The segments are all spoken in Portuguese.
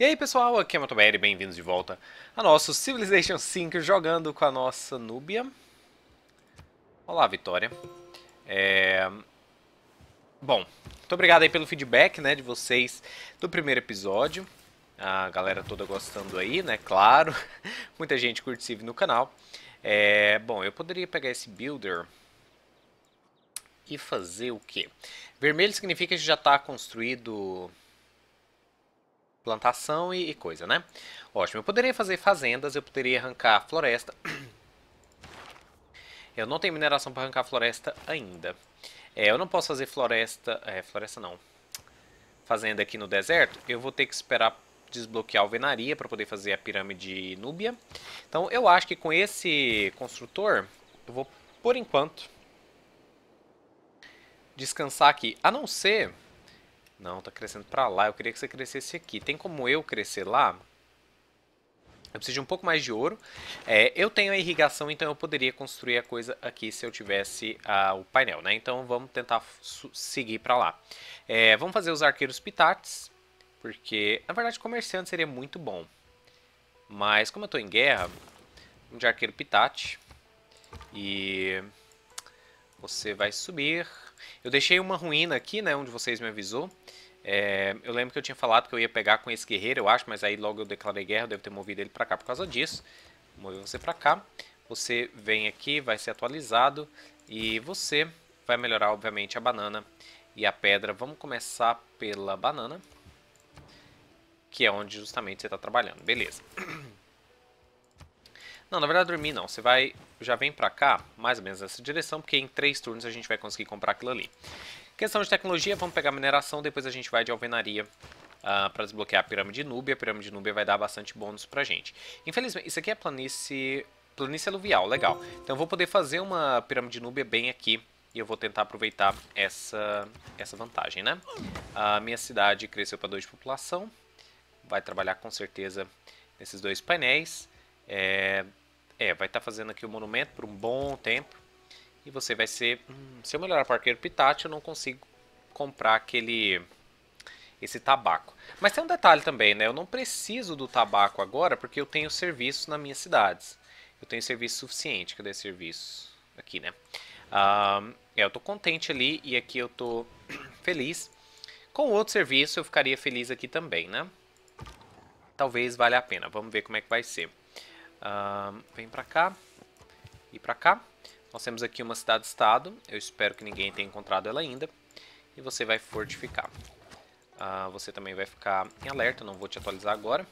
E aí pessoal, aqui é o e bem-vindos de volta a nosso Civilization 5 jogando com a nossa Núbia. Olá, Vitória. É... Bom, muito obrigado aí pelo feedback né, de vocês do primeiro episódio. A galera toda gostando aí, né? Claro. Muita gente curte Civ no canal. É... Bom, eu poderia pegar esse Builder e fazer o quê? Vermelho significa que já está construído plantação e, e coisa, né? Ótimo, eu poderia fazer fazendas, eu poderia arrancar floresta. eu não tenho mineração para arrancar floresta ainda. É, eu não posso fazer floresta... É, floresta não. Fazenda aqui no deserto, eu vou ter que esperar desbloquear a alvenaria para poder fazer a pirâmide núbia. Então eu acho que com esse construtor, eu vou, por enquanto, descansar aqui. A não ser não, tá crescendo pra lá. Eu queria que você crescesse aqui. Tem como eu crescer lá? Eu preciso de um pouco mais de ouro. É, eu tenho a irrigação, então eu poderia construir a coisa aqui se eu tivesse ah, o painel, né? Então vamos tentar seguir pra lá. É, vamos fazer os arqueiros pitates, porque, na verdade, comerciante seria muito bom. Mas, como eu tô em guerra, um de arqueiro pitate. E você vai subir. Eu deixei uma ruína aqui, né, onde vocês me avisou. É, eu lembro que eu tinha falado que eu ia pegar com esse guerreiro, eu acho, mas aí logo eu declarei guerra, eu devo ter movido ele pra cá por causa disso. Vou mover você pra cá. Você vem aqui, vai ser atualizado e você vai melhorar, obviamente, a banana e a pedra. Vamos começar pela banana, que é onde justamente você está trabalhando. Beleza. Não, na verdade dormir não. Você vai, já vem pra cá, mais ou menos nessa direção, porque em três turnos a gente vai conseguir comprar aquilo ali. Questão de tecnologia, vamos pegar mineração, depois a gente vai de alvenaria. Uh, ah, para desbloquear a pirâmide núbia, a pirâmide núbia vai dar bastante bônus pra gente. Infelizmente, isso aqui é planície, planície aluvial, legal. Então eu vou poder fazer uma pirâmide núbia bem aqui e eu vou tentar aproveitar essa, essa vantagem, né? A minha cidade cresceu para 2 de população, vai trabalhar com certeza nesses dois painéis. É, é vai estar tá fazendo aqui o monumento por um bom tempo. E você vai ser... Hum, se eu melhorar para arqueiro pitátil, eu não consigo comprar aquele... Esse tabaco. Mas tem um detalhe também, né? Eu não preciso do tabaco agora, porque eu tenho serviços nas minhas cidades. Eu tenho serviço suficiente. Cadê serviço? Aqui, né? é, eu tô contente ali e aqui eu tô feliz. Com outro serviço eu ficaria feliz aqui também, né? Talvez valha a pena. Vamos ver como é que vai ser. vem pra cá. E pra cá. Nós temos aqui uma cidade-estado, eu espero que ninguém tenha encontrado ela ainda. E você vai fortificar. Ah, você também vai ficar em alerta, não vou te atualizar agora.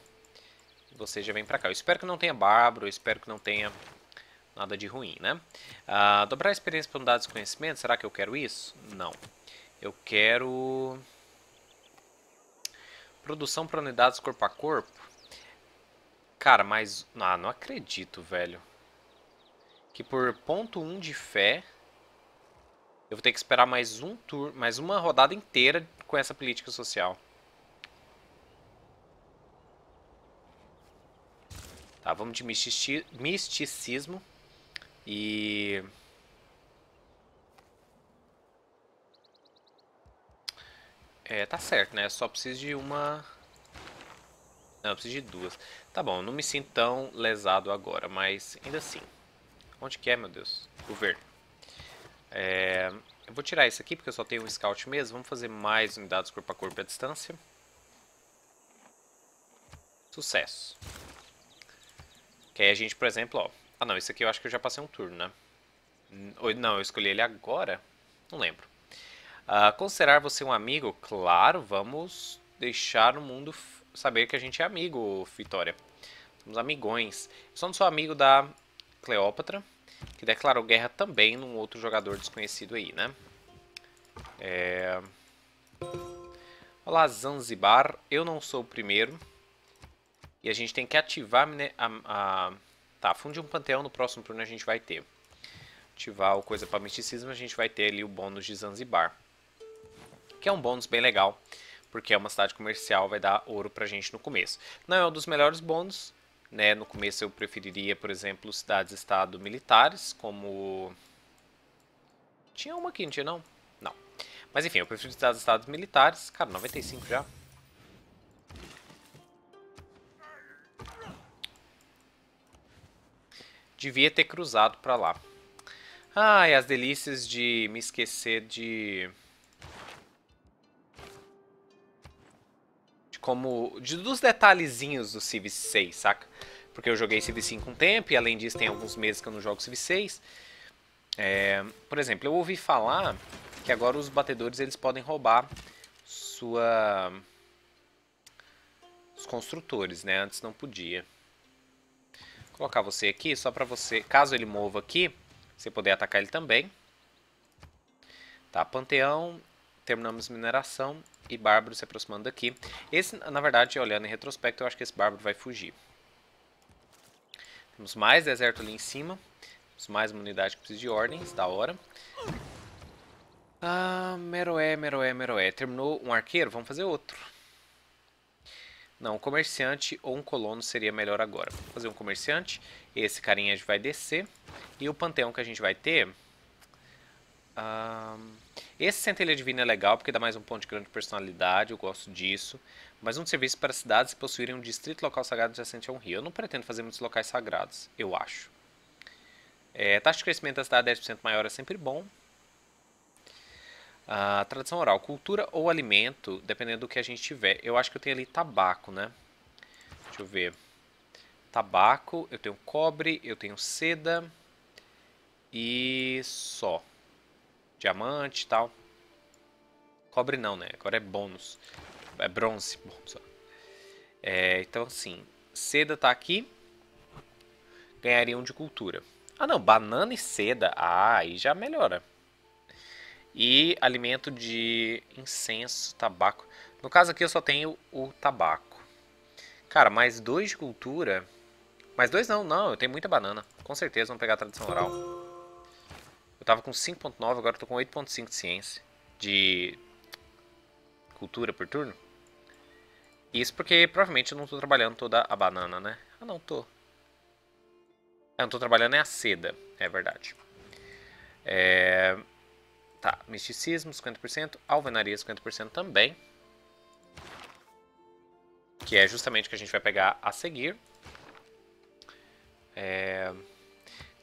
Você já vem pra cá. Eu espero que não tenha bárbaro, eu espero que não tenha nada de ruim, né? Ah, dobrar a experiência para unidades de conhecimento, será que eu quero isso? Não. Eu quero... Produção para unidades corpo a corpo? Cara, mas... Ah, não acredito, velho que por ponto 1 um de fé, eu vou ter que esperar mais um turno, mais uma rodada inteira com essa política social. Tá, vamos de mistici misticismo e É, tá certo, né? Eu só preciso de uma... Não, eu preciso de duas. Tá bom, não me sinto tão lesado agora, mas ainda assim. Onde que é, meu Deus? Governo. É, eu vou tirar isso aqui porque eu só tenho um scout mesmo. Vamos fazer mais unidades corpo a corpo à distância. Sucesso. Que aí a gente, por exemplo, ó. Ah não, isso aqui eu acho que eu já passei um turno, né? Não, eu escolhi ele agora? Não lembro. Uh, considerar você um amigo? Claro, vamos deixar o mundo saber que a gente é amigo, Vitória. Somos amigões. Eu só não sou amigo da Cleópatra, que declarou guerra também num outro jogador desconhecido aí, né? É... Olá, Zanzibar. Eu não sou o primeiro. E a gente tem que ativar né, a... a... Tá, funde um panteão, no próximo turno a gente vai ter. Ativar o coisa para misticismo, a gente vai ter ali o bônus de Zanzibar. Que é um bônus bem legal, porque é uma cidade comercial, vai dar ouro pra gente no começo. Não é um dos melhores bônus, né? No começo eu preferiria, por exemplo, cidades-estado militares, como... Tinha uma aqui, não tinha não? Não. Mas enfim, eu prefiro cidades-estados militares. Cara, 95 já. Devia ter cruzado pra lá. Ai, as delícias de me esquecer de... como de, dos detalhezinhos do Civ 6, saca? Porque eu joguei Civ 5 um tempo e além disso tem alguns meses que eu não jogo Civ 6. É, por exemplo, eu ouvi falar que agora os batedores eles podem roubar sua os construtores, né? Antes não podia. Vou colocar você aqui só para você, caso ele mova aqui, você poder atacar ele também. Tá, panteão terminamos mineração e Bárbaro se aproximando daqui. Esse, na verdade, olhando em retrospecto, eu acho que esse Bárbaro vai fugir. Temos mais deserto ali em cima. Temos mais uma unidade que precisa de ordens, da hora. Ah, Meroé, Meroé, Meroé. Terminou um arqueiro? Vamos fazer outro. Não, um comerciante ou um colono seria melhor agora. Vou fazer um comerciante. Esse carinha vai descer. E o panteão que a gente vai ter... Esse Centelha Divina é legal porque dá mais um ponto de grande personalidade, eu gosto disso. Mas um serviço para cidades possuírem um distrito local sagrado adjacente a um rio. Eu não pretendo fazer muitos locais sagrados, eu acho. É, taxa de crescimento da cidade 10% maior é sempre bom. Ah, tradução oral, cultura ou alimento, dependendo do que a gente tiver. Eu acho que eu tenho ali tabaco, né? Deixa eu ver. Tabaco, eu tenho cobre, eu tenho seda e só diamante e tal. Cobre não, né? Agora é bônus. É bronze. bônus. É, então, assim, seda tá aqui. Ganharia um de cultura. Ah, não, banana e seda. Ah, aí já melhora. E alimento de incenso, tabaco. No caso aqui eu só tenho o tabaco. Cara, mais dois de cultura. Mais dois não, não. Eu tenho muita banana. Com certeza vamos pegar a tradição oral tava com 5.9, agora eu tô com 8.5 de ciência. De cultura por turno. Isso porque provavelmente eu não tô trabalhando toda a banana, né? Ah, não, tô. Eu não tô trabalhando é a seda, é verdade. É... Tá, misticismo 50%, alvenaria 50% também. Que é justamente o que a gente vai pegar a seguir. É...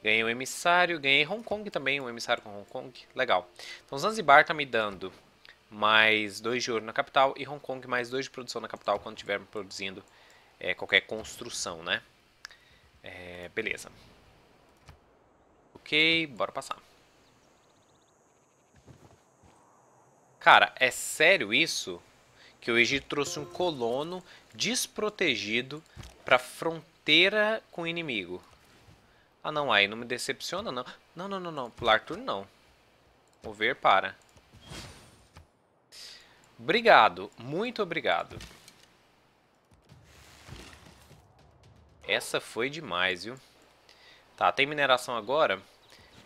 Ganhei um emissário, ganhei Hong Kong também, um emissário com Hong Kong, legal. Então Zanzibar tá me dando mais dois de ouro na capital e Hong Kong mais dois de produção na capital quando estiver produzindo é, qualquer construção, né? É, beleza. Ok, bora passar. Cara, é sério isso? Que o Egito trouxe um colono desprotegido pra fronteira com o inimigo. Ah, não, aí não me decepciona, não. Não, não, não, não. Pular turno, não. Mover para. Obrigado. Muito obrigado. Essa foi demais, viu? Tá, tem mineração agora.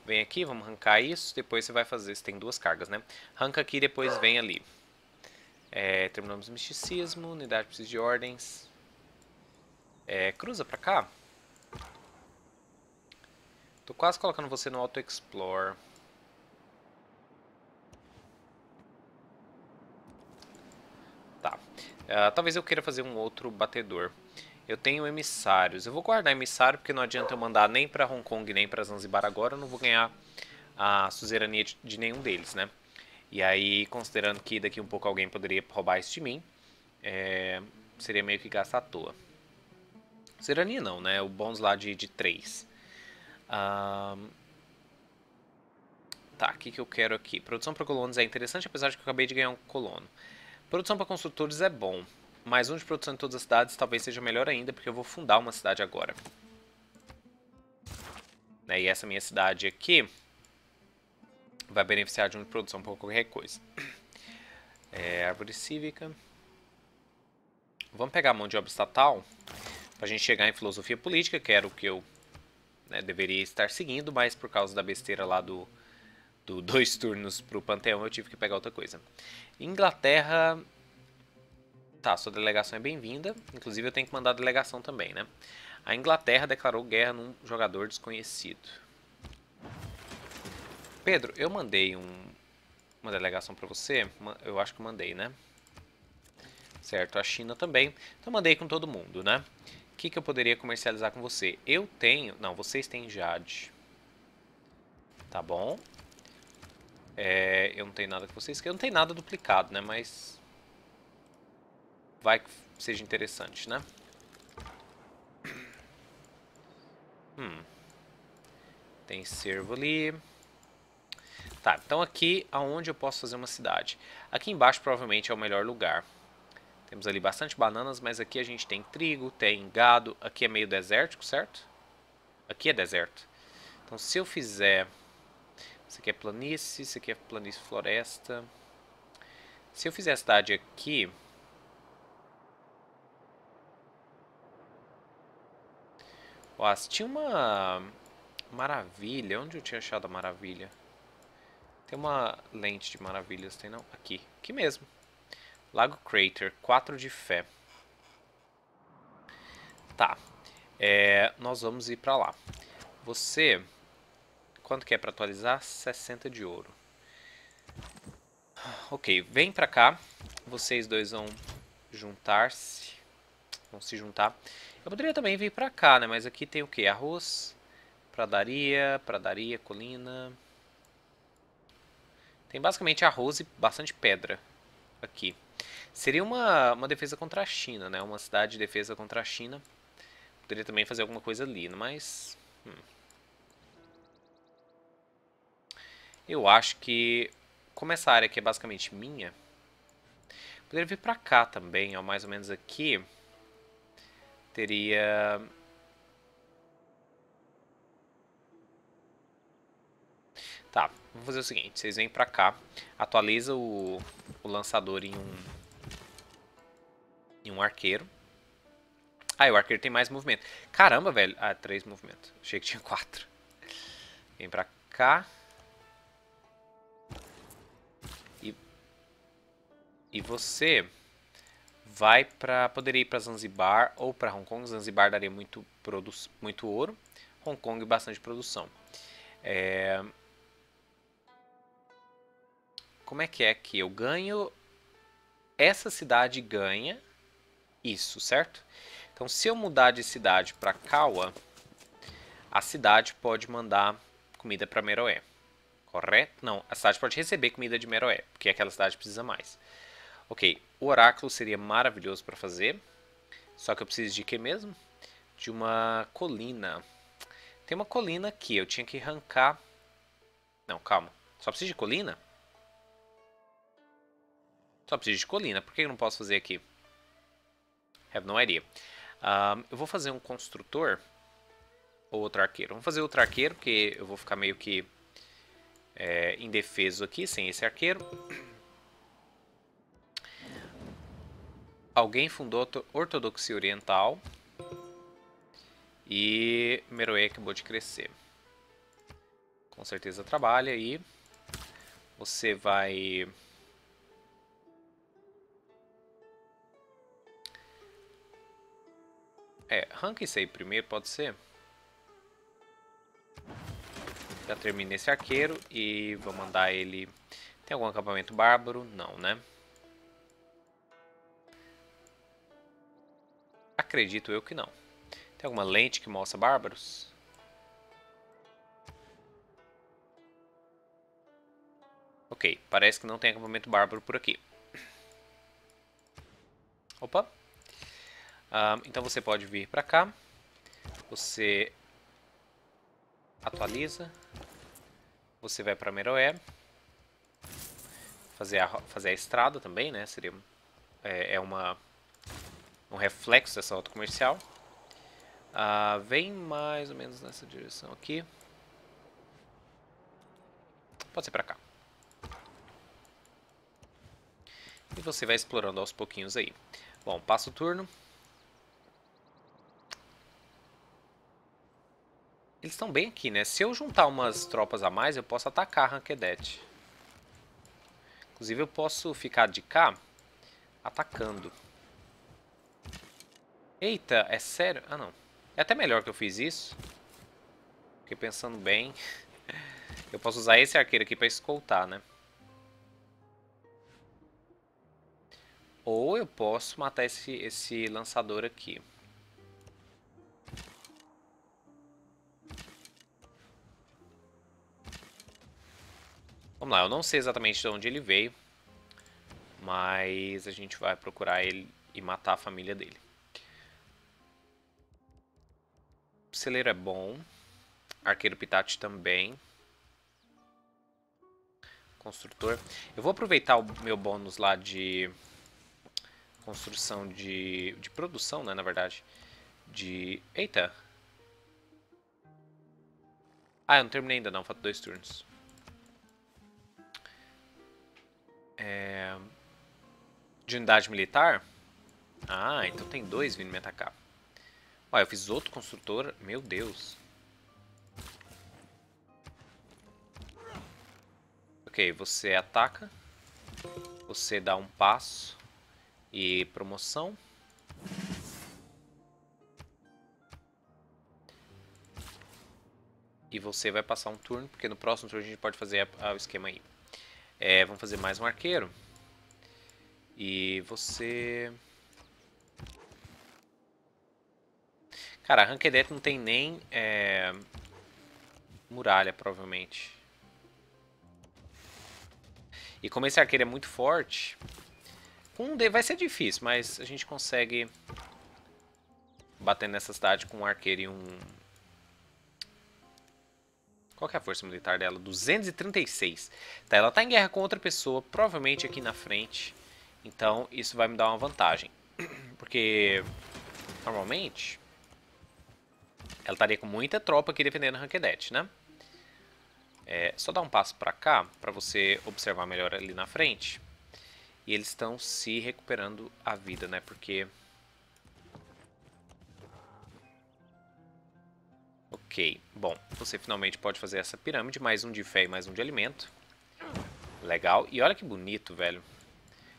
Vem aqui, vamos arrancar isso. Depois você vai fazer, você tem duas cargas, né? Arranca aqui e depois vem ali. É, terminamos o misticismo, unidade precisa de ordens. É, cruza pra cá. Tô quase colocando você no Auto Explore. Tá. Uh, talvez eu queira fazer um outro batedor. Eu tenho emissários. Eu vou guardar emissário porque não adianta eu mandar nem para Hong Kong nem para Zanzibar agora. Eu não vou ganhar a suzerania de, de nenhum deles, né? E aí, considerando que daqui um pouco alguém poderia roubar isso de mim, é, seria meio que gastar à toa. Suzerania não, né? O bônus lá de, de 3. Um... Tá, o que, que eu quero aqui? Produção para colonos é interessante, apesar de que eu acabei de ganhar um colono. Produção para construtores é bom, mas um de produção em todas as cidades talvez seja melhor ainda, porque eu vou fundar uma cidade agora. Né, e essa minha cidade aqui vai beneficiar de de produção para qualquer coisa. É, árvore cívica. Vamos pegar a mão de obra estatal para a gente chegar em filosofia política, que era o que eu né, deveria estar seguindo, mas por causa da besteira lá do, do dois turnos para o Panteão eu tive que pegar outra coisa. Inglaterra, tá, sua delegação é bem-vinda, inclusive eu tenho que mandar a delegação também, né? A Inglaterra declarou guerra num jogador desconhecido. Pedro, eu mandei um, uma delegação para você? Eu acho que mandei, né? Certo, a China também. Então mandei com todo mundo, né? que, que eu poderia comercializar com você? Eu tenho... Não, vocês têm jade. Tá bom. É, eu não tenho nada que vocês querem. Eu não tenho nada duplicado, né? Mas... Vai que seja interessante, né? Hum. Tem servo ali. Tá, então aqui aonde eu posso fazer uma cidade. Aqui embaixo provavelmente é o melhor lugar. Temos ali bastante bananas, mas aqui a gente tem trigo, tem gado. Aqui é meio desértico, certo? Aqui é deserto. Então se eu fizer... Isso aqui é planície, isso aqui é planície floresta. Se eu fizer a cidade aqui... Ó, tinha uma maravilha. Onde eu tinha achado a maravilha? Tem uma lente de maravilhas, tem não? Aqui. Aqui mesmo. Lago Crater, 4 de fé. Tá. É, nós vamos ir pra lá. Você... Quanto que é pra atualizar? 60 de ouro. Ok, vem pra cá. Vocês dois vão juntar-se. Vão se juntar. Eu poderia também vir pra cá, né? Mas aqui tem o que? Arroz, pradaria, pradaria, colina... Tem basicamente arroz e bastante pedra aqui. Seria uma, uma defesa contra a China, né? Uma cidade de defesa contra a China. Poderia também fazer alguma coisa ali, mas... Hum. Eu acho que... Como essa área aqui é basicamente minha... Poderia vir pra cá também, ó, mais ou menos aqui. Teria... Tá, vamos fazer o seguinte, vocês vêm pra cá, atualiza o, o lançador em um e um arqueiro. Ah, e o arqueiro tem mais movimento. Caramba, velho. Ah, três movimentos. Achei que tinha quatro. Vem pra cá. E, e você vai pra... Poderia ir pra Zanzibar ou pra Hong Kong. Zanzibar daria muito, produ, muito ouro. Hong Kong bastante produção. É... Como é que é que eu ganho? Essa cidade ganha isso, certo? Então, se eu mudar de cidade para Kawa, a cidade pode mandar comida para Meroé, correto? Não, a cidade pode receber comida de Meroé, porque aquela cidade precisa mais. Ok, o oráculo seria maravilhoso para fazer, só que eu preciso de quê mesmo? De uma colina. Tem uma colina aqui, eu tinha que arrancar... Não, calma. Só preciso de colina? Só preciso de colina, por que eu não posso fazer aqui? Have no idea. Um, eu vou fazer um construtor ou outro arqueiro. Vamos fazer outro arqueiro, porque eu vou ficar meio que é, indefeso aqui sem esse arqueiro. Alguém fundou a Ortodoxia Oriental e Meroe acabou de crescer. Com certeza trabalha aí. você vai É, rank isso aí primeiro, pode ser? Já terminei esse arqueiro e vou mandar ele... Tem algum acampamento bárbaro? Não, né? Acredito eu que não. Tem alguma lente que mostra bárbaros? Ok, parece que não tem acampamento bárbaro por aqui. Opa! Um, então você pode vir para cá. Você atualiza. Você vai para Meroé. Fazer a, fazer a estrada também, né? Seria é, é uma um reflexo dessa rota comercial. Uh, vem mais ou menos nessa direção aqui. Pode ser para cá. E você vai explorando aos pouquinhos aí. Bom, passa o turno. Eles estão bem aqui, né? Se eu juntar umas tropas a mais, eu posso atacar Ranquedete. Inclusive, eu posso ficar de cá atacando. Eita, é sério? Ah, não. É até melhor que eu fiz isso. Porque pensando bem, eu posso usar esse arqueiro aqui para escoltar, né? Ou eu posso matar esse, esse lançador aqui. Vamos lá, eu não sei exatamente de onde ele veio, mas a gente vai procurar ele e matar a família dele. O celeiro é bom, arqueiro pitate também. Construtor. Eu vou aproveitar o meu bônus lá de construção de, de produção, né, na verdade. De... Eita! Ah, eu não terminei ainda não, falta dois turnos. É... De unidade militar? Ah, então tem dois vindo me atacar. Ué, eu fiz outro construtor. Meu Deus. Ok, você ataca. Você dá um passo. E promoção. E você vai passar um turno, porque no próximo turno a gente pode fazer o esquema aí. É, vamos fazer mais um arqueiro. E você... Cara, a Ranked não tem nem é... muralha, provavelmente. E como esse arqueiro é muito forte, com um D vai ser difícil, mas a gente consegue bater nessa cidade com um arqueiro e um qual que é a força militar dela? 236. Tá, ela tá em guerra com outra pessoa, provavelmente aqui na frente. Então, isso vai me dar uma vantagem. Porque, normalmente, ela estaria com muita tropa aqui defendendo a Ranquedete, né? É, só dar um passo pra cá, pra você observar melhor ali na frente. E eles estão se recuperando a vida, né? Porque Ok, bom, você finalmente pode fazer essa pirâmide, mais um de fé e mais um de alimento. Legal, e olha que bonito, velho.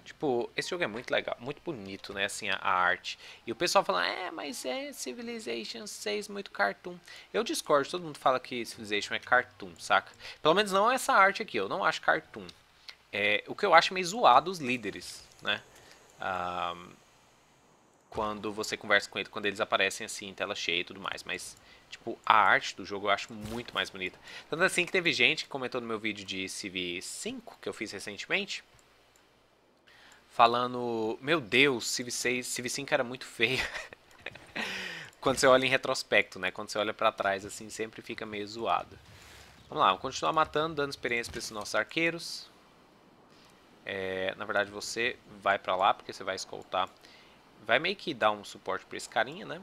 Tipo, esse jogo é muito legal, muito bonito, né, assim, a, a arte. E o pessoal fala, é, mas é Civilization 6 muito cartoon. Eu discordo, todo mundo fala que Civilization é cartoon, saca? Pelo menos não essa arte aqui, eu não acho cartoon. É, o que eu acho meio zoado os líderes, né? quando você conversa com eles, quando eles aparecem assim em tela cheia e tudo mais, mas Tipo, a arte do jogo eu acho muito mais bonita. Tanto assim que teve gente que comentou no meu vídeo de CV5, que eu fiz recentemente, falando, meu Deus, CV6, Civ 5 era muito feio. Quando você olha em retrospecto, né? Quando você olha para trás, assim, sempre fica meio zoado. Vamos lá, vamos continuar matando, dando experiência para esses nossos arqueiros. É, na verdade, você vai para lá, porque você vai escoltar. Vai meio que dar um suporte para esse carinha, né?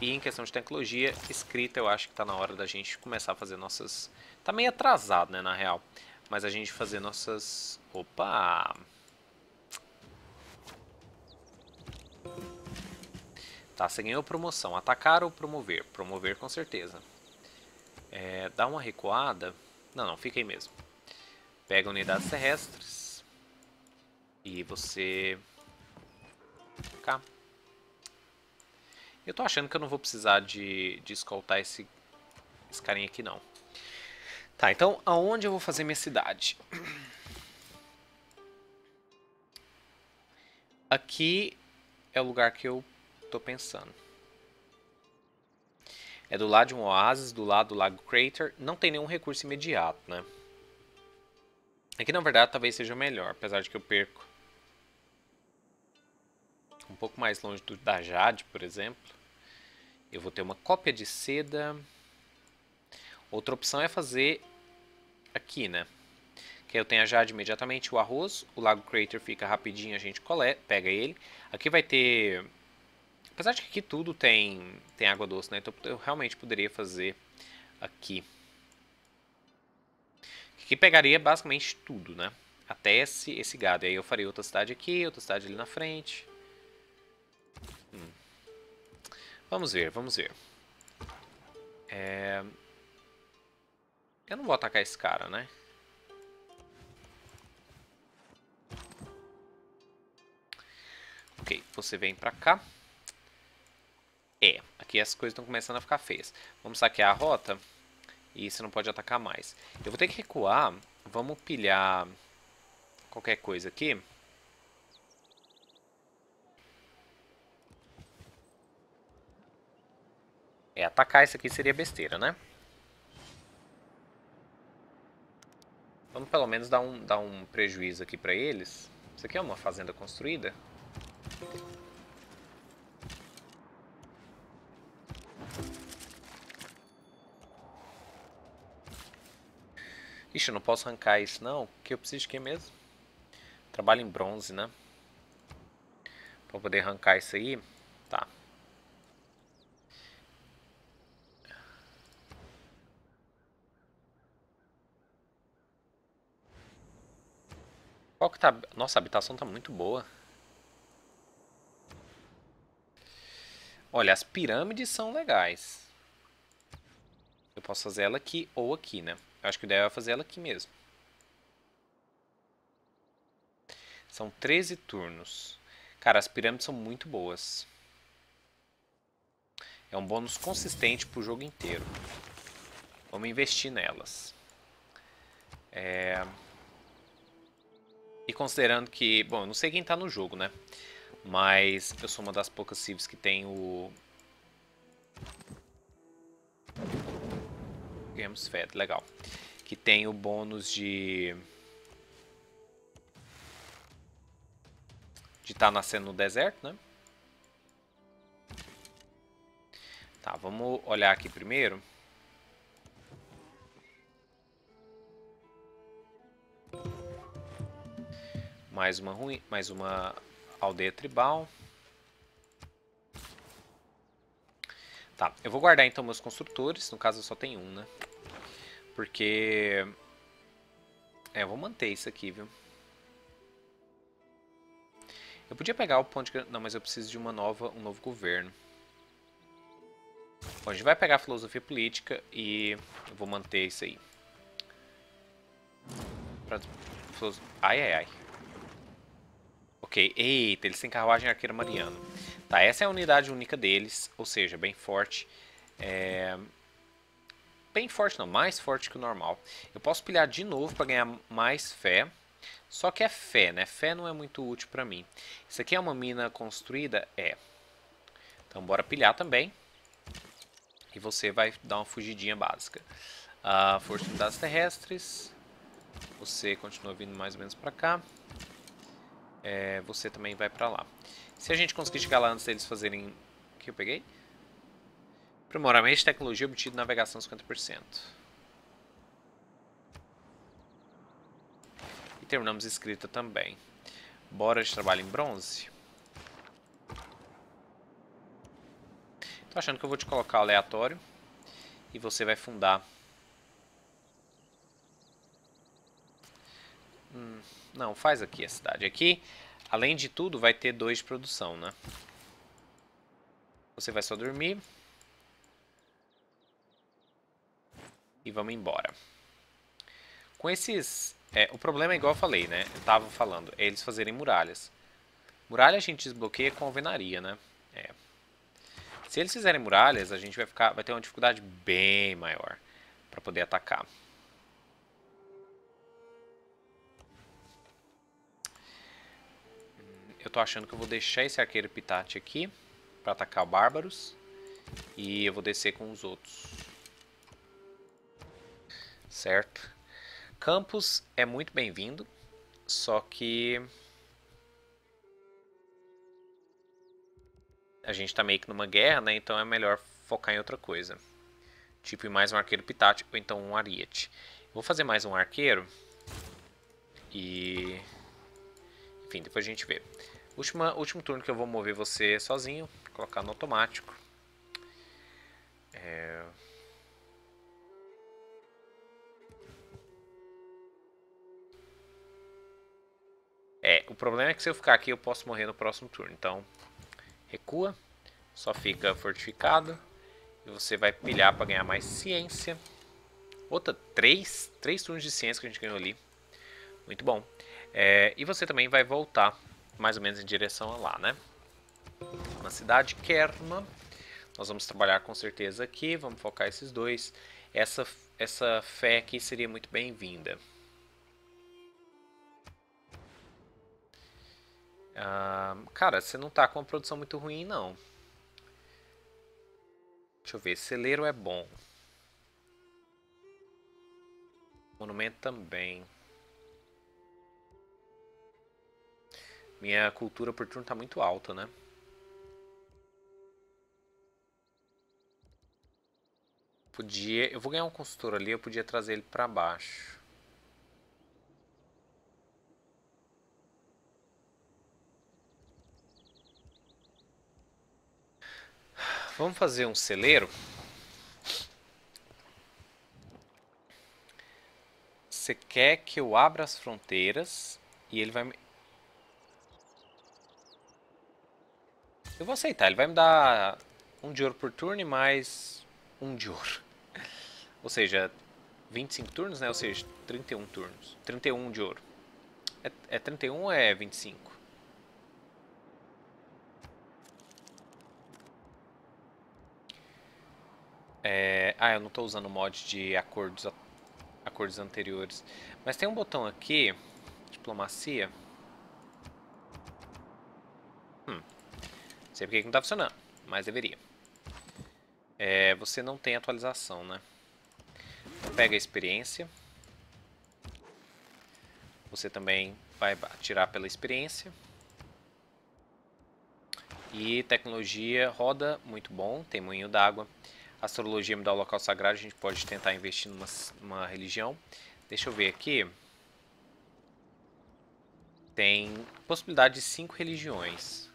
E em questão de tecnologia, escrita, eu acho que está na hora da gente começar a fazer nossas... Tá meio atrasado, né, na real. Mas a gente fazer nossas... Opa! Tá, você ganhou promoção. Atacar ou promover? Promover com certeza. É, dá uma recuada. Não, não, fica aí mesmo. Pega unidades terrestres. E você... Cá. Eu tô achando que eu não vou precisar de, de escoltar esse, esse carinha aqui, não. Tá, então aonde eu vou fazer minha cidade? Aqui é o lugar que eu tô pensando. É do lado de um oásis, do lado do Lago Crater. Não tem nenhum recurso imediato, né? Aqui, é na verdade, talvez seja o melhor, apesar de que eu perco. Um pouco mais longe do, da Jade, por exemplo. Eu vou ter uma cópia de seda. Outra opção é fazer aqui, né? Que eu tenha já de imediatamente, o arroz. O Lago Crater fica rapidinho, a gente pega ele. Aqui vai ter... Apesar de que aqui tudo tem, tem água doce, né? Então eu realmente poderia fazer aqui. Que pegaria basicamente tudo, né? Até esse, esse gado. E aí eu faria outra cidade aqui, outra cidade ali na frente. Vamos ver, vamos ver. É... Eu não vou atacar esse cara, né? Ok, você vem pra cá. É, aqui as coisas estão começando a ficar feias. Vamos saquear a rota e você não pode atacar mais. Eu vou ter que recuar. Vamos pilhar qualquer coisa aqui. É, atacar isso aqui seria besteira, né? Vamos pelo menos dar um, dar um prejuízo aqui pra eles. Isso aqui é uma fazenda construída. Ixi, eu não posso arrancar isso não. que eu preciso de quê mesmo? Trabalho em bronze, né? Pra poder arrancar isso aí. que tá... Nossa, a habitação tá muito boa. Olha, as pirâmides são legais. Eu posso fazer ela aqui ou aqui, né? Eu acho que o ideal é fazer ela aqui mesmo. São 13 turnos. Cara, as pirâmides são muito boas. É um bônus consistente pro jogo inteiro. Vamos investir nelas. É... E considerando que, bom, eu não sei quem tá no jogo, né? Mas eu sou uma das poucas civs que tem o... Games Fed, legal. Que tem o bônus de... De estar tá nascendo no deserto, né? Tá, vamos olhar aqui primeiro. mais uma ruim, mais uma aldeia tribal. Tá, eu vou guardar então meus construtores, no caso eu só tenho um, né? Porque... É, eu vou manter isso aqui, viu? Eu podia pegar o ponto de... Não, mas eu preciso de uma nova, um novo governo. Bom, a gente vai pegar a filosofia política e eu vou manter isso aí. Pra... Ai, ai, ai. Ok, eita, eles têm carruagem arqueira mariana. Tá, essa é a unidade única deles, ou seja, bem forte. É... Bem forte não, mais forte que o normal. Eu posso pilhar de novo para ganhar mais fé. Só que é fé, né? Fé não é muito útil para mim. Isso aqui é uma mina construída? É. Então bora pilhar também. E você vai dar uma fugidinha básica. Uh, força de unidades terrestres. Você continua vindo mais ou menos para cá é, você também vai pra lá. Se a gente conseguir chegar lá antes deles fazerem... O que eu peguei? Aprimoramento de tecnologia obtido navegação 50%. E terminamos escrita também. Bora de trabalho em bronze. Tô achando que eu vou te colocar aleatório. E você vai fundar. Hum... Não, faz aqui a cidade. Aqui, além de tudo, vai ter dois de produção, né? Você vai só dormir. E vamos embora. Com esses... É, o problema é igual eu falei, né? Eu tava falando. É eles fazerem muralhas. Muralha a gente desbloqueia com alvenaria, né? É. Se eles fizerem muralhas, a gente vai, ficar, vai ter uma dificuldade bem maior para poder atacar. eu tô achando que eu vou deixar esse arqueiro pitate aqui para atacar o Bárbaros. E eu vou descer com os outros. Certo? Campos é muito bem-vindo, só que... A gente tá meio que numa guerra, né? Então é melhor focar em outra coisa. Tipo, e mais um arqueiro pitate ou então um ariete. Vou fazer mais um arqueiro. E... Enfim, depois a gente vê. Última, último turno que eu vou mover você sozinho. Colocar no automático. É... É, o problema é que se eu ficar aqui eu posso morrer no próximo turno. Então, recua. Só fica fortificado. E você vai pilhar para ganhar mais ciência. Outra, três, três turnos de ciência que a gente ganhou ali. Muito bom. É, e você também vai voltar mais ou menos em direção a lá, né? Na cidade Kerma, nós vamos trabalhar com certeza aqui, vamos focar esses dois. Essa, essa fé aqui seria muito bem-vinda. cara, você não está com uma produção muito ruim, não. Deixa eu ver, celeiro é bom. Monumento também. Minha cultura por turno tá muito alta, né? Podia... Eu vou ganhar um consultor ali, eu podia trazer ele pra baixo. Vamos fazer um celeiro? Você quer que eu abra as fronteiras e ele vai... Eu vou aceitar, ele vai me dar um de ouro por turno e mais um de ouro. Ou seja, 25 turnos, né? Ou seja, 31 turnos. 31 de ouro. É, é 31 ou é 25? É... Ah, eu não estou usando o mod de acordos, acordos anteriores. Mas tem um botão aqui, diplomacia... Sei porque que não está funcionando, mas deveria. É, você não tem atualização, né? pega a experiência. Você também vai tirar pela experiência. E tecnologia roda, muito bom, tem moinho d'água. Astrologia me dá o local sagrado, a gente pode tentar investir numa, numa religião. Deixa eu ver aqui. Tem possibilidade de cinco religiões.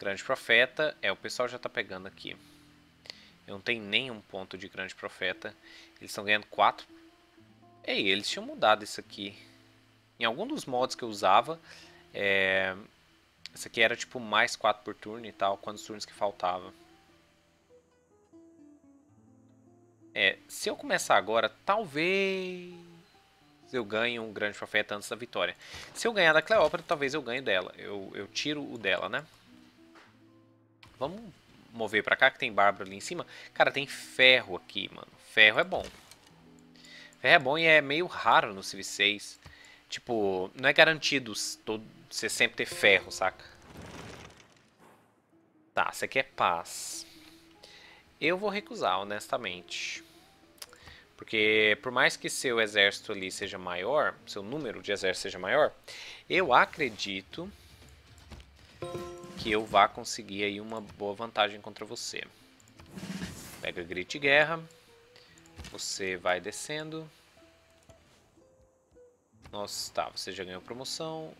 Grande Profeta, é, o pessoal já está pegando aqui. Eu não tenho nenhum ponto de Grande Profeta. Eles estão ganhando 4. Ei, eles tinham mudado isso aqui. Em algum dos mods que eu usava, é... aqui era tipo mais 4 por turno e tal, quantos turnos que faltava. É, se eu começar agora, talvez eu ganhe um grande profeta antes da vitória. Se eu ganhar da Cleópatra, talvez eu ganhe dela. Eu, eu tiro o dela, né? Vamos mover pra cá, que tem bárbaro ali em cima. Cara, tem ferro aqui, mano. Ferro é bom. Ferro é bom e é meio raro no Civ 6. Tipo, não é garantido você sempre ter ferro, saca? Tá, você quer é paz. Eu vou recusar, honestamente. Porque por mais que seu exército ali seja maior, seu número de exército seja maior, eu acredito que eu vá conseguir aí uma boa vantagem contra você. Pega Grit Guerra. Você vai descendo. Nossa, tá, você já ganhou promoção.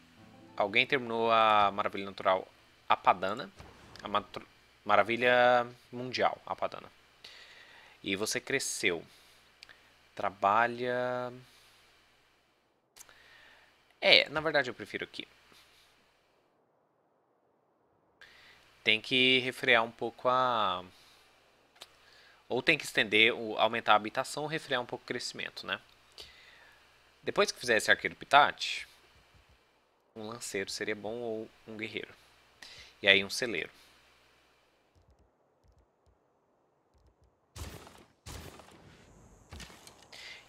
Alguém terminou a Maravilha Natural Apadana. A Maravilha Mundial Apadana. E você cresceu. Trabalha... É, na verdade eu prefiro aqui. tem que refrear um pouco a. Ou tem que estender, aumentar a habitação, refrear um pouco o crescimento, né? Depois que fizer esse arqueiro pitate, um lanceiro seria bom ou um guerreiro. E aí um celeiro.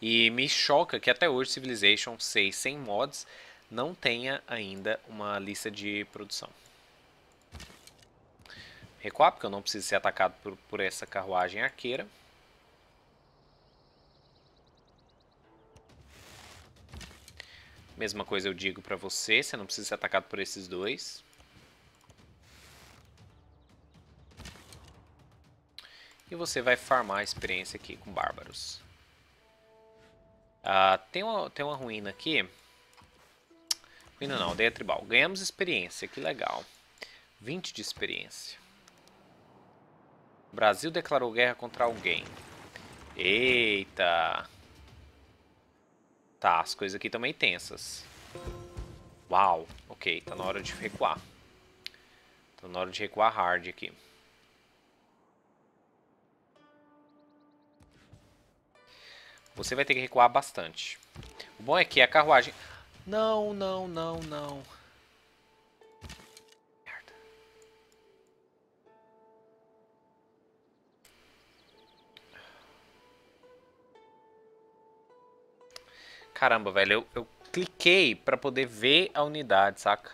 E me choca que até hoje Civilization 6 sem mods não tenha ainda uma lista de produção recuar, porque eu não preciso ser atacado por, por essa carruagem arqueira. Mesma coisa eu digo para você, você não precisa ser atacado por esses dois. E você vai farmar a experiência aqui com bárbaros. Ah, tem, uma, tem uma ruína aqui. Ruína não, aldeia tribal. Ganhamos experiência, que legal. 20 de experiência. Brasil declarou guerra contra alguém. Eita. Tá, as coisas aqui também tensas. Uau, ok, tá na hora de recuar. Tá na hora de recuar hard aqui. Você vai ter que recuar bastante. O bom é que a carruagem... Não, não, não, não. Caramba, velho, eu, eu cliquei pra poder ver a unidade, saca?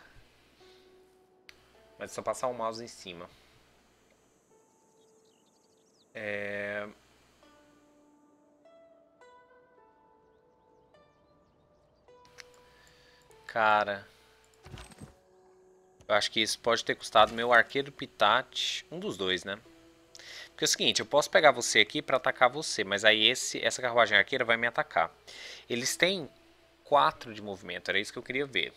Mas é só passar o mouse em cima. É... Cara... Eu acho que isso pode ter custado meu arqueiro Pitat, um dos dois, né? Porque é o seguinte, eu posso pegar você aqui para atacar você, mas aí esse, essa carruagem arqueira vai me atacar. Eles têm 4 de movimento, era isso que eu queria ver.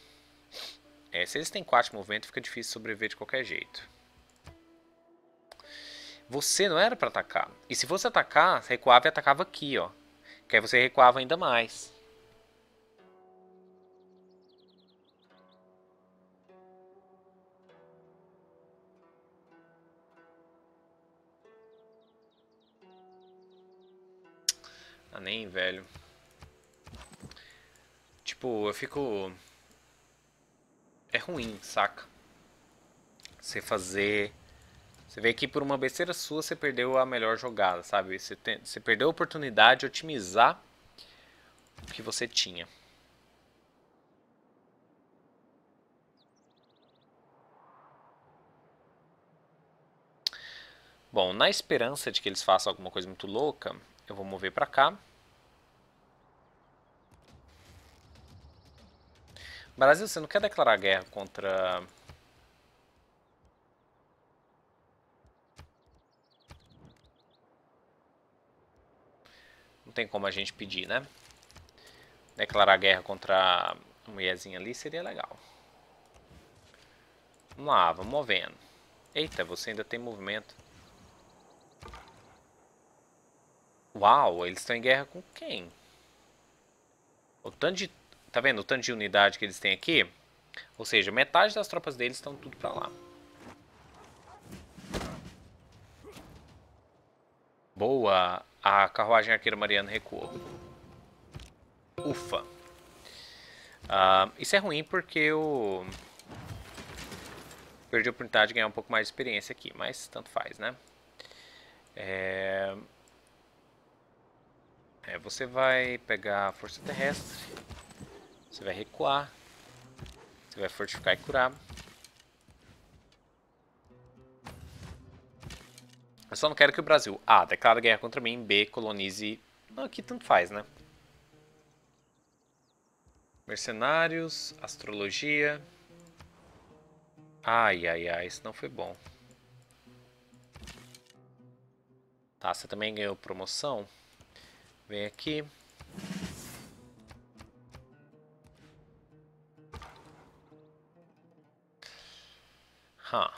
É, se eles têm 4 de movimento, fica difícil sobreviver de qualquer jeito. Você não era para atacar. E se você atacar, recuava e atacava aqui, ó. Que aí você recuava ainda mais. nem, velho. Tipo, eu fico... É ruim, saca? Você fazer... Você vê que por uma besteira sua você perdeu a melhor jogada, sabe? Você, tem... você perdeu a oportunidade de otimizar o que você tinha. Bom, na esperança de que eles façam alguma coisa muito louca, eu vou mover para cá. Brasil, você não quer declarar guerra contra... Não tem como a gente pedir, né? Declarar guerra contra a mulherzinha ali seria legal. Vamos lá, vamos movendo. Eita, você ainda tem movimento. Uau, eles estão em guerra com quem? O tanto de Tá vendo o tanto de unidade que eles têm aqui? Ou seja, metade das tropas deles estão tudo pra lá. Boa! A carruagem arqueiro mariana recuou. Ufa! Uh, isso é ruim porque eu... Perdi a oportunidade de ganhar um pouco mais de experiência aqui, mas tanto faz, né? É... É, você vai pegar a força terrestre você vai recuar. Você vai fortificar e curar. Eu só não quero que o Brasil A. Declara guerra contra mim. B. Colonize... Não, aqui tanto faz, né? Mercenários. Astrologia. Ai, ai, ai. Isso não foi bom. Tá, você também ganhou promoção. Vem aqui. Huh.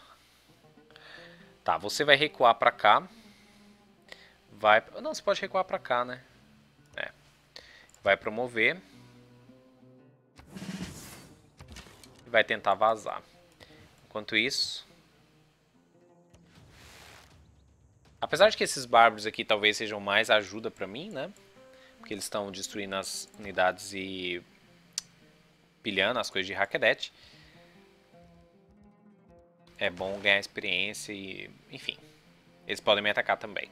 Tá, você vai recuar pra cá. Vai... Não, você pode recuar pra cá, né? É. Vai promover. E vai tentar vazar. Enquanto isso... Apesar de que esses bárbaros aqui talvez sejam mais ajuda pra mim, né? Porque eles estão destruindo as unidades e pilhando as coisas de Hakedete é bom ganhar experiência e, enfim, eles podem me atacar também.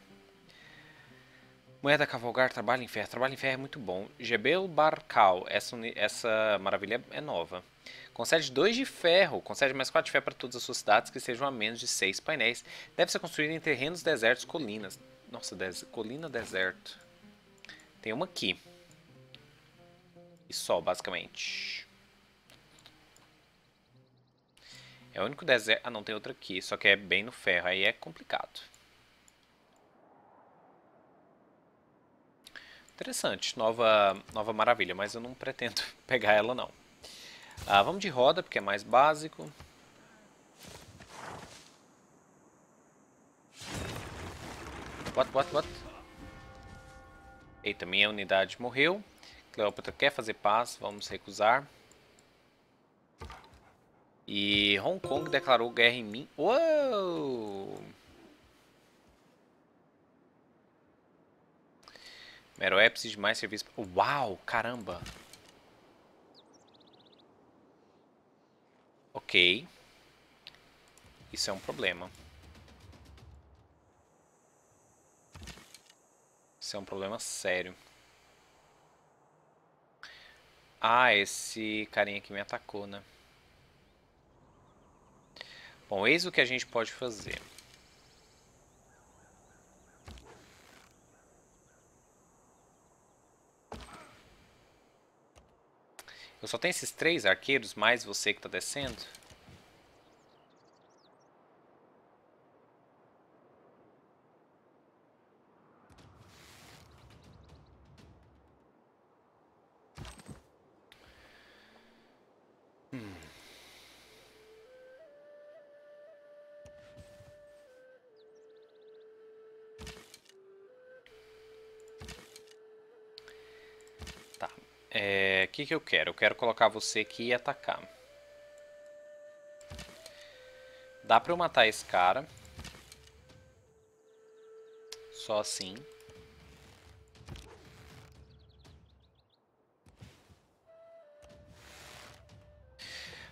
Moeda Cavalgar, Trabalho em Ferro. Trabalho em Ferro é muito bom. Jebel Barcal, essa, essa maravilha é nova. Concede 2 de ferro, concede mais 4 de ferro para todas as suas cidades que sejam a menos de 6 painéis. Deve ser construída em terrenos, desertos, colinas. Nossa, des colina, deserto. Tem uma aqui. E sol, basicamente. É o único deserto... Ah, não, tem outra aqui. Só que é bem no ferro. Aí é complicado. Interessante. Nova, nova maravilha. Mas eu não pretendo pegar ela, não. Ah, vamos de roda, porque é mais básico. What, what, what? Eita, minha unidade morreu. Cleópatra quer fazer paz. Vamos recusar. E Hong Kong declarou guerra em mim. Uou! Meroé precisa de mais serviço. Uau, caramba! Ok. Isso é um problema. Isso é um problema sério. Ah, esse carinha aqui me atacou, né? Bom, eis o que a gente pode fazer. Eu só tenho esses três arqueiros, mais você que está descendo. que, que eu quero? Eu quero colocar você aqui e atacar. Dá pra eu matar esse cara. Só assim.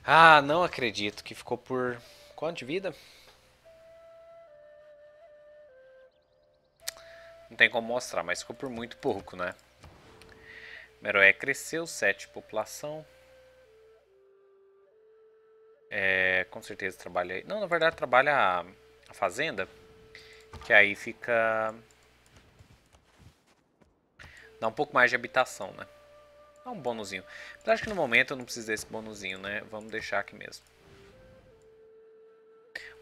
Ah, não acredito que ficou por... Quanto de vida? Não tem como mostrar, mas ficou por muito pouco, né? Meroé cresceu, 7 população. É, com certeza trabalha aí. Não, na verdade trabalha a, a fazenda. Que aí fica... Dá um pouco mais de habitação, né? Dá um bônusinho. Mas acho que no momento eu não preciso desse bônusinho, né? Vamos deixar aqui mesmo.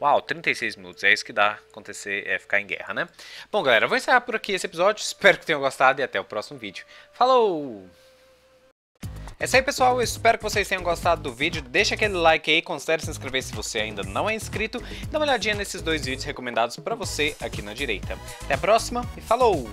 Uau, 36 minutos, é isso que dá acontecer, é ficar em guerra, né? Bom, galera, vou encerrar por aqui esse episódio, espero que tenham gostado e até o próximo vídeo. Falou! É isso aí pessoal, eu espero que vocês tenham gostado do vídeo, deixa aquele like aí, considere se inscrever se você ainda não é inscrito, dá uma olhadinha nesses dois vídeos recomendados para você aqui na direita. Até a próxima e falou!